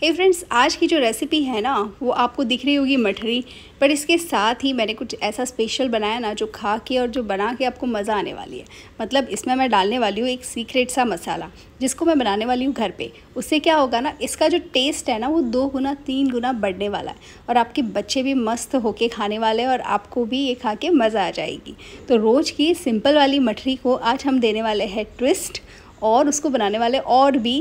हे hey friends आज की जो रेसिपी है ना वो आपको दिख रही होगी मठरी पर इसके साथ ही मैंने कुछ ऐसा स्पेशल बनाया ना जो खा के और जो बना के आपको मज़ा आने वाली है मतलब इसमें मैं डालने वाली हूँ एक सीक्रेट सा मसाला जिसको मैं बनाने वाली हूँ घर पे उससे क्या होगा ना इसका जो टेस्ट है ना वो दो गुना तीन गुना बढ़ने वाला है और आपके बच्चे भी मस्त होके खाने वाले हैं और आपको भी ये खा के मज़ा आ जाएगी तो रोज़ की सिंपल वाली मठरी को आज हम देने वाले हैं ट्विस्ट और उसको बनाने वाले और भी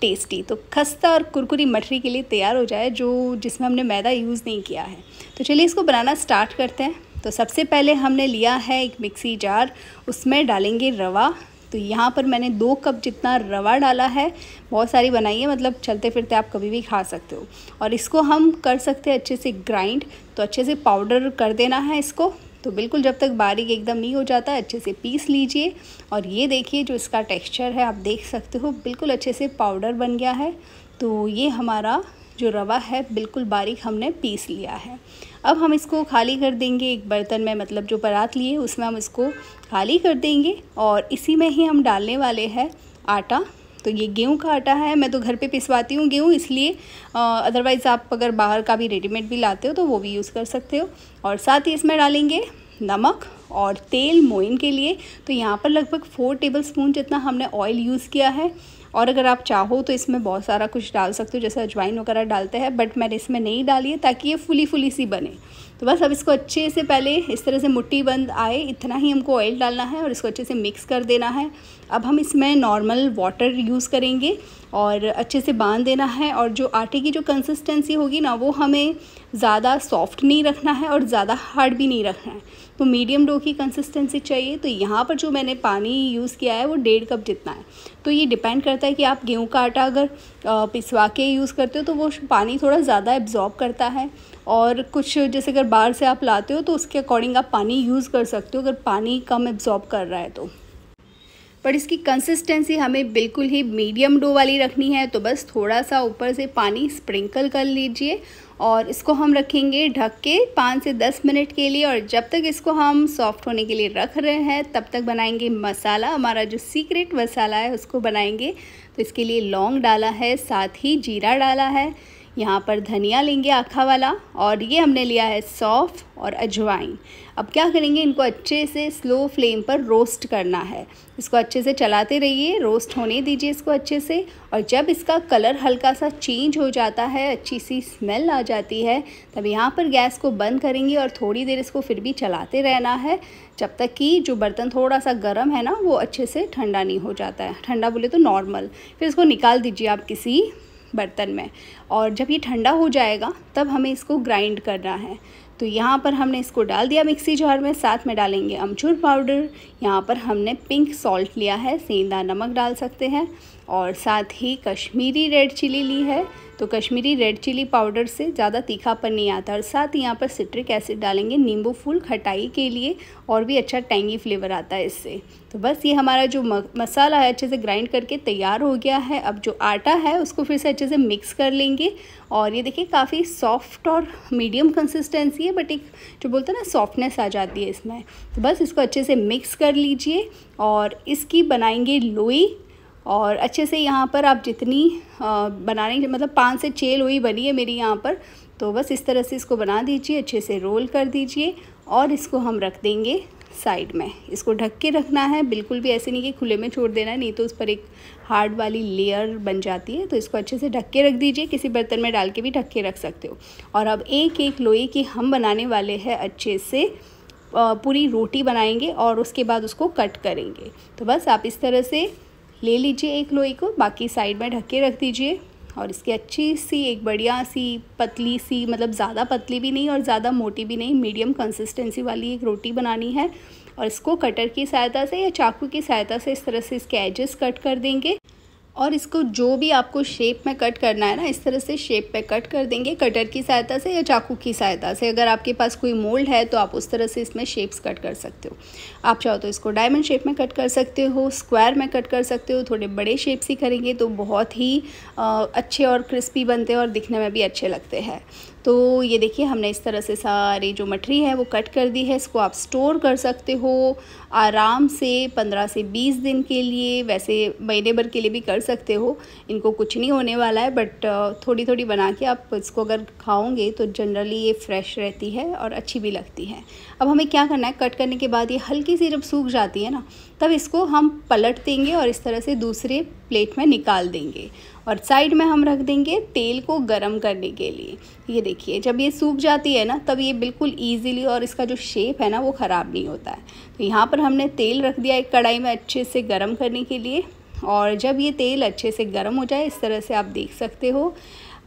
टेस्टी तो खस्ता और कुरकुरी मठरी के लिए तैयार हो जाए जो जिसमें हमने मैदा यूज़ नहीं किया है तो चलिए इसको बनाना स्टार्ट करते हैं तो सबसे पहले हमने लिया है एक मिक्सी जार उसमें डालेंगे रवा तो यहाँ पर मैंने दो कप जितना रवा डाला है बहुत सारी बनाई है मतलब चलते फिरते आप कभी भी खा सकते हो और इसको हम कर सकते हैं अच्छे से ग्राइंड तो अच्छे से पाउडर कर देना है इसको तो बिल्कुल जब तक बारीक एकदम नहीं हो जाता अच्छे से पीस लीजिए और ये देखिए जो इसका टेक्सचर है आप देख सकते हो बिल्कुल अच्छे से पाउडर बन गया है तो ये हमारा जो रवा है बिल्कुल बारीक हमने पीस लिया है अब हम इसको खाली कर देंगे एक बर्तन में मतलब जो परात लिए उसमें हम इसको खाली कर देंगे और इसी में ही हम डालने वाले हैं आटा तो ये गेहूँ का आटा है मैं तो घर पे पिसवाती हूँ गेहूँ इसलिए अदरवाइज़ आप अगर बाहर का भी रेडीमेड भी लाते हो तो वो भी यूज़ कर सकते हो और साथ ही इसमें डालेंगे नमक और तेल मोइन के लिए तो यहाँ पर लगभग फोर टेबल स्पून जितना हमने ऑयल यूज़ किया है और अगर आप चाहो तो इसमें बहुत सारा कुछ डाल सकते हो जैसे अजवाइन वगैरह डालते हैं बट मैंने इसमें नहीं डाली है ताकि ये फुली फुली सी बने तो बस अब इसको अच्छे से पहले इस तरह से मुट्ठी बंद आए इतना ही हमको ऑयल डालना है और इसको अच्छे से मिक्स कर देना है अब हम इसमें नॉर्मल वाटर यूज़ करेंगे और अच्छे से बांध देना है और जो आटे की जो कंसिस्टेंसी होगी ना वो हमें ज़्यादा सॉफ्ट नहीं रखना है और ज़्यादा हार्ड भी नहीं रखना है तो मीडियम डो की कंसिस्टेंसी चाहिए तो यहाँ पर जो मैंने पानी यूज़ किया है वो डेढ़ कप जितना है तो ये डिपेंड करता है कि आप गेहूँ का आटा अगर पिसवा के यूज़ करते हो तो वो पानी थोड़ा ज़्यादा एब्जॉर्ब करता है और कुछ जैसे अगर बाहर से आप लाते हो तो उसके अकॉर्डिंग आप पानी यूज़ कर सकते हो अगर पानी कम एब्जॉर्ब कर रहा है तो पर इसकी कंसिस्टेंसी हमें बिल्कुल ही मीडियम डो वाली रखनी है तो बस थोड़ा सा ऊपर से पानी स्प्रिंकल कर लीजिए और इसको हम रखेंगे ढक के पाँच से दस मिनट के लिए और जब तक इसको हम सॉफ्ट होने के लिए रख रहे हैं तब तक बनाएंगे मसाला हमारा जो सीक्रेट मसाला है उसको बनाएंगे तो इसके लिए लौंग डाला है साथ ही जीरा डाला है यहाँ पर धनिया लेंगे आखा वाला और ये हमने लिया है सौफ और अजवाइन अब क्या करेंगे इनको अच्छे से स्लो फ्लेम पर रोस्ट करना है इसको अच्छे से चलाते रहिए रोस्ट होने दीजिए इसको अच्छे से और जब इसका कलर हल्का सा चेंज हो जाता है अच्छी सी स्मेल आ जाती है तब यहाँ पर गैस को बंद करेंगे और थोड़ी देर इसको फिर भी चलाते रहना है जब तक कि जो बर्तन थोड़ा सा गर्म है ना वो अच्छे से ठंडा नहीं हो जाता है ठंडा बोले तो नॉर्मल फिर इसको निकाल दीजिए आप किसी बर्तन में और जब ये ठंडा हो जाएगा तब हमें इसको ग्राइंड करना है तो यहाँ पर हमने इसको डाल दिया मिक्सी जार में साथ में डालेंगे अमचूर पाउडर यहाँ पर हमने पिंक सॉल्ट लिया है सेंधा नमक डाल सकते हैं और साथ ही कश्मीरी रेड चिली ली है तो कश्मीरी रेड चिली पाउडर से ज़्यादा तीखापन नहीं आता और साथ ही यहाँ पर सिट्रिक एसिड डालेंगे नींबू फूल खटाई के लिए और भी अच्छा टैंगी फ्लेवर आता है इससे तो बस ये हमारा जो मसाला है अच्छे से ग्राइंड करके तैयार हो गया है अब जो आटा है उसको फिर से अच्छे से मिक्स कर लेंगे और ये देखिए काफ़ी सॉफ्ट और मीडियम कंसिस्टेंसी है बट एक जो बोलते हैं ना सॉफ्टनेस आ जाती है इसमें तो बस इसको अच्छे से मिक्स कर लीजिए और इसकी बनाएंगे लोई और अच्छे से यहाँ पर आप जितनी बनाने मतलब पाँच से छः लोई बनी है मेरी यहाँ पर तो बस इस तरह से इसको बना दीजिए अच्छे से रोल कर दीजिए और इसको हम रख देंगे साइड में इसको ढक के रखना है बिल्कुल भी ऐसे नहीं कि खुले में छोड़ देना है नहीं तो उस पर एक हार्ड वाली लेयर बन जाती है तो इसको अच्छे से ढक के रख दीजिए किसी बर्तन में डाल के भी ढक के रख सकते हो और अब एक एक लोई की हम बनाने वाले हैं अच्छे से पूरी रोटी बनाएंगे और उसके बाद उसको कट करेंगे तो बस आप इस तरह से ले लीजिए एक लोई को बाकी साइड में ढक के रख दीजिए और इसकी अच्छी सी एक बढ़िया सी पतली सी मतलब ज़्यादा पतली भी नहीं और ज़्यादा मोटी भी नहीं मीडियम कंसिस्टेंसी वाली एक रोटी बनानी है और इसको कटर की सहायता से या चाकू की सहायता से इस तरह से इसके एजेस कट कर देंगे और इसको जो भी आपको शेप में कट करना है ना इस तरह से शेप में कट कर देंगे कटर की सहायता से या चाकू की सहायता से अगर आपके पास कोई मोल्ड है तो आप उस तरह से इसमें शेप्स कट कर सकते हो आप चाहो तो इसको डायमंड शेप में कट कर सकते हो स्क्वायर में कट कर सकते हो थोड़े बड़े शेप्स ही करेंगे तो बहुत ही अच्छे और क्रिस्पी बनते हैं और दिखने में भी अच्छे लगते हैं तो ये देखिए हमने इस तरह से सारी जो मठरी है वो कट कर दी है इसको आप स्टोर कर सकते हो आराम से पंद्रह से बीस दिन के लिए वैसे महीने भर के लिए भी कर सकते हो इनको कुछ नहीं होने वाला है बट थोड़ी थोड़ी बना के आप इसको अगर खाओगे तो जनरली ये फ्रेश रहती है और अच्छी भी लगती है अब हमें क्या करना है कट करने के बाद ये हल्की सी जब सूख जाती है ना तब इसको हम पलट देंगे और इस तरह से दूसरे प्लेट में निकाल देंगे और साइड में हम रख देंगे तेल को गरम करने के लिए ये देखिए जब ये सूख जाती है ना तब ये बिल्कुल इजीली और इसका जो शेप है ना वो ख़राब नहीं होता है तो यहाँ पर हमने तेल रख दिया एक कढ़ाई में अच्छे से गर्म करने के लिए और जब ये तेल अच्छे से गर्म हो जाए इस तरह से आप देख सकते हो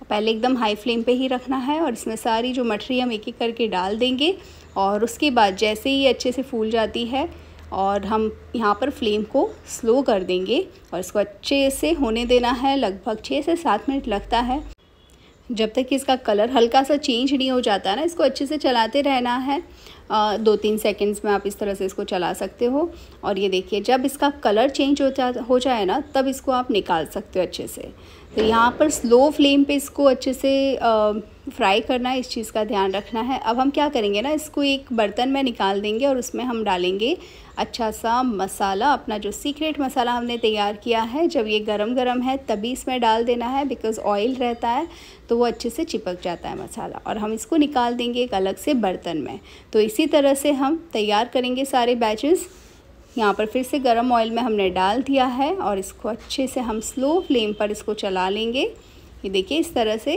पहले एकदम हाई फ्लेम पे ही रखना है और इसमें सारी जो मठरी हम एक एक करके डाल देंगे और उसके बाद जैसे ही अच्छे से फूल जाती है और हम यहाँ पर फ्लेम को स्लो कर देंगे और इसको अच्छे से होने देना है लगभग छः से सात मिनट लगता है जब तक कि इसका कलर हल्का सा चेंज नहीं हो जाता ना इसको अच्छे से चलाते रहना है आ, दो तीन सेकंड्स में आप इस तरह से इसको चला सकते हो और ये देखिए जब इसका कलर चेंज हो जा हो जाए ना तब इसको आप निकाल सकते हो अच्छे से तो यहाँ पर स्लो फ्लेम पे इसको अच्छे से आ, फ्राई करना है इस चीज़ का ध्यान रखना है अब हम क्या करेंगे ना इसको एक बर्तन में निकाल देंगे और उसमें हम डालेंगे अच्छा सा मसाला अपना जो सीक्रेट मसाला हमने तैयार किया है जब ये गरम गरम है तभी इसमें डाल देना है बिकॉज़ ऑयल रहता है तो वो अच्छे से चिपक जाता है मसाला और हम इसको निकाल देंगे एक अलग से बर्तन में तो इसी तरह से हम तैयार करेंगे सारे बैचेज़ यहाँ पर फिर से गर्म ऑयल में हमने डाल दिया है और इसको अच्छे से हम स्लो फ्लेम पर इसको चला लेंगे ये देखिए इस तरह से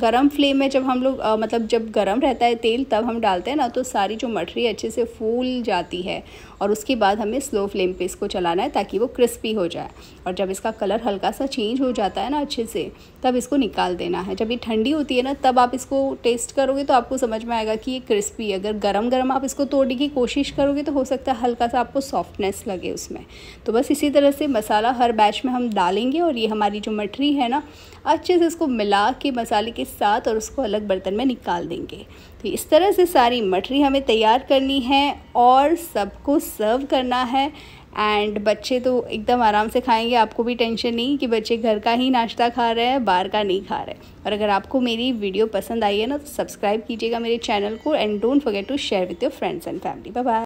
गरम फ्लेम में जब हम लोग मतलब जब गरम रहता है तेल तब हम डालते हैं ना तो सारी जो मठरी अच्छे से फूल जाती है और उसके बाद हमें स्लो फ्लेम पे इसको चलाना है ताकि वो क्रिस्पी हो जाए और जब इसका कलर हल्का सा चेंज हो जाता है ना अच्छे से तब इसको निकाल देना है जब ये ठंडी होती है ना तब आप इसको टेस्ट करोगे तो आपको समझ में आएगा कि ये क्रिस्पी अगर गर्म गर्म आप इसको तोड़ने की कोशिश करोगे तो हो सकता है हल्का सा आपको सॉफ्टनेस लगे उसमें तो बस इसी तरह से मसाला हर बैच में हम डालेंगे और ये हमारी जो मठरी है ना अच्छे से इसको मिला के मसाले मसाले के साथ और उसको अलग बर्तन में निकाल देंगे तो इस तरह से सारी मठरी हमें तैयार करनी है और सबको सर्व करना है एंड बच्चे तो एकदम आराम से खाएंगे आपको भी टेंशन नहीं कि बच्चे घर का ही नाश्ता खा रहे हैं बाहर का नहीं खा रहे और अगर आपको मेरी वीडियो पसंद आई है ना तो सब्सक्राइब कीजिएगा मेरे चैनल को and don't forget to share with your friends and family bye